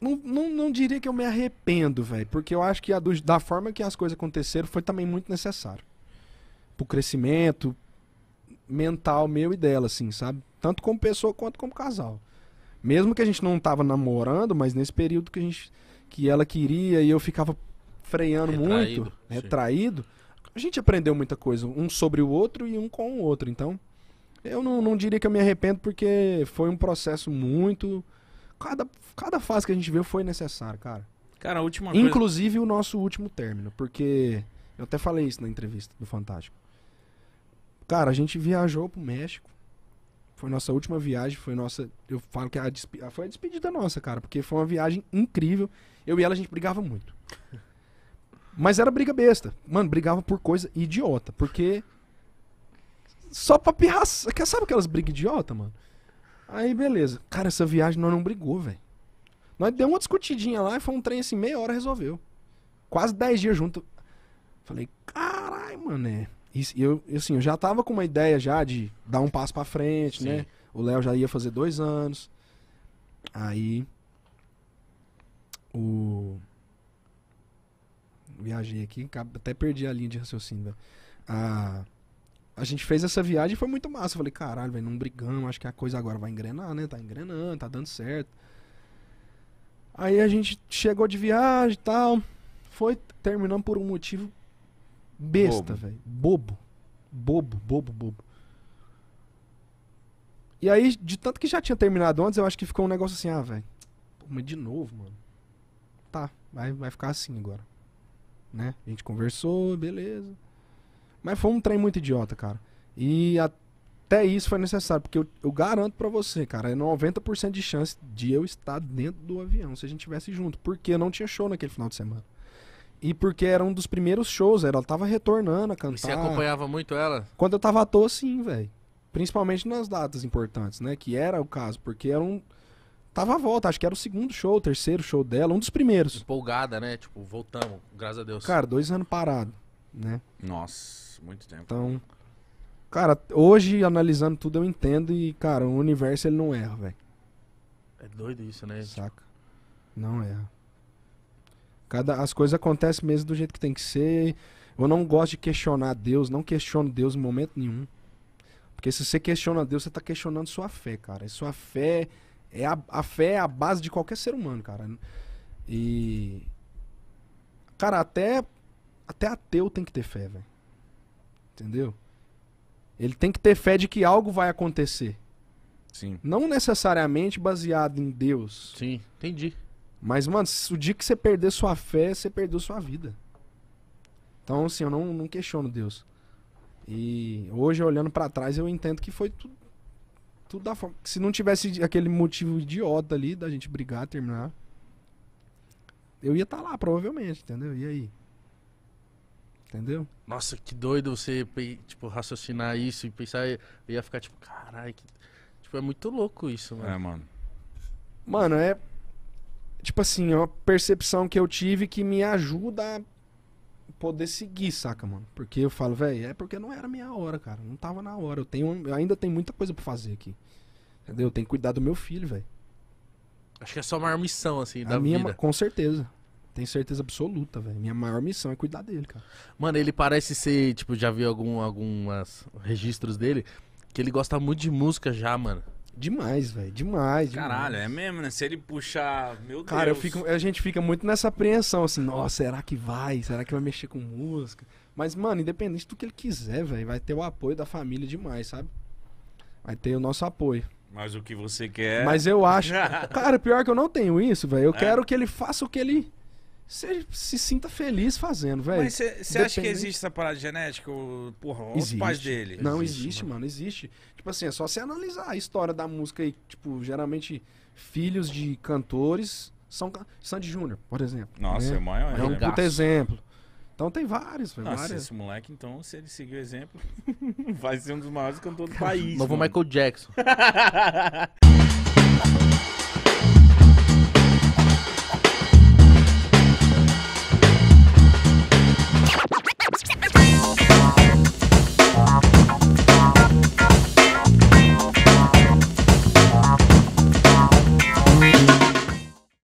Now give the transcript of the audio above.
Não, não, não diria que eu me arrependo, velho, porque eu acho que a do, da forma que as coisas aconteceram foi também muito necessário. Pro crescimento mental meu e dela, assim, sabe? Tanto como pessoa quanto como casal. Mesmo que a gente não tava namorando, mas nesse período que a gente que ela queria e eu ficava freando muito, sim. retraído, a gente aprendeu muita coisa, um sobre o outro e um com o outro. Então, eu não, não diria que eu me arrependo porque foi um processo muito cada, cada fase que a gente viu foi necessário, cara. Cara, a última Inclusive coisa... o nosso último término, porque eu até falei isso na entrevista do Fantástico. Cara, a gente viajou pro México. Foi nossa última viagem, foi nossa. Eu falo que a despe... Ah, foi a despedida nossa, cara, porque foi uma viagem incrível. Eu e ela a gente brigava muito. Mas era briga besta. Mano, brigava por coisa idiota, porque. Só pra pirraça. Sabe aquelas brigas idiota, mano? Aí, beleza. Cara, essa viagem nós não brigou, velho. Nós deu uma discutidinha lá e foi um trem assim, meia hora resolveu. Quase dez dias junto. Falei, carai, mané. E eu, assim, eu já tava com uma ideia já de dar um passo pra frente, né? Sim. né? O Léo já ia fazer dois anos. Aí. O. Viajei aqui, até perdi a linha de raciocínio. Véio. Né? Ah a gente fez essa viagem e foi muito massa. Eu falei, caralho, velho, não brigamos, acho que a coisa agora vai engrenar, né? Tá engrenando, tá dando certo. Aí a gente chegou de viagem e tal. Foi terminando por um motivo besta, velho. Bobo. Bobo, bobo, bobo. E aí, de tanto que já tinha terminado antes, eu acho que ficou um negócio assim, ah, velho. Mas de novo, mano. Tá, vai, vai ficar assim agora. Né? A gente conversou, beleza. Mas foi um trem muito idiota, cara. E até isso foi necessário, porque eu, eu garanto para você, cara, é 90% de chance de eu estar dentro do avião se a gente tivesse junto, porque não tinha show naquele final de semana. E porque era um dos primeiros shows, ela tava retornando a cantar. Você acompanhava muito ela? Quando eu tava à toa, sim, velho. Principalmente nas datas importantes, né? Que era o caso, porque era um. Tava à volta, acho que era o segundo show, o terceiro show dela, um dos primeiros. Empolgada, né? Tipo, voltamos, graças a Deus. Cara, dois anos parado né? Nossa, muito tempo. Então, cara, hoje analisando tudo eu entendo e, cara, o universo ele não erra, velho. É doido isso, né? Saca? Não erra. Cada, as coisas acontecem mesmo do jeito que tem que ser. Eu não gosto de questionar Deus, não questiono Deus em momento nenhum. Porque se você questiona Deus, você está questionando sua fé, cara. E sua fé é a, a fé é a base de qualquer ser humano, cara. E cara, até até ateu tem que ter fé, velho. Entendeu? Ele tem que ter fé de que algo vai acontecer. Sim. Não necessariamente baseado em Deus. Sim, entendi. Mas, mano, o dia que você perder sua fé, você perdeu sua vida. Então, assim, eu não, não questiono Deus. E hoje, olhando para trás, eu entendo que foi tudo, tudo da forma. Se não tivesse aquele motivo idiota ali da gente brigar, terminar, eu ia estar tá lá, provavelmente, entendeu? E aí? Entendeu? Nossa, que doido você, tipo, raciocinar isso e pensar. Eu ia ficar tipo, caralho. Que... Tipo, é muito louco isso, mano. É, mano. Mano, é. Tipo assim, é uma percepção que eu tive que me ajuda a poder seguir, saca, mano? Porque eu falo, velho, é porque não era minha hora, cara. Não tava na hora. Eu, tenho, eu ainda tenho muita coisa pra fazer aqui. Entendeu? Eu tenho que cuidar do meu filho, velho. Acho que é só uma missão, assim, a da minha, vida. Com certeza. Tenho certeza absoluta, velho. Minha maior missão é cuidar dele, cara. Mano, ele parece ser, tipo, já vi algum, algumas registros dele, que ele gosta muito de música já, mano. Demais, velho. Demais, demais. Caralho, é mesmo, né? Se ele puxar. Meu Cara, Deus. Eu fico, a gente fica muito nessa apreensão, assim, nossa, será que vai? Será que vai mexer com música? Mas, mano, independente do que ele quiser, velho, vai ter o apoio da família demais, sabe? Vai ter o nosso apoio. Mas o que você quer. Mas eu acho. Cara, pior que eu não tenho isso, velho. Eu é. quero que ele faça o que ele você se sinta feliz fazendo, velho. Mas você acha que existe essa parada genética? Porra, os pais dele. Não, existe, existe mano. mano. existe. Tipo assim, é só você analisar a história da música aí. Tipo, geralmente, filhos de cantores são. Sandy Júnior, por exemplo. Nossa, né? é maior. É um né? puta exemplo. Então tem vários, Nossa, várias. esse moleque, então, se ele seguir o exemplo, vai ser um dos maiores cantores do país. Novo mano. Michael Jackson.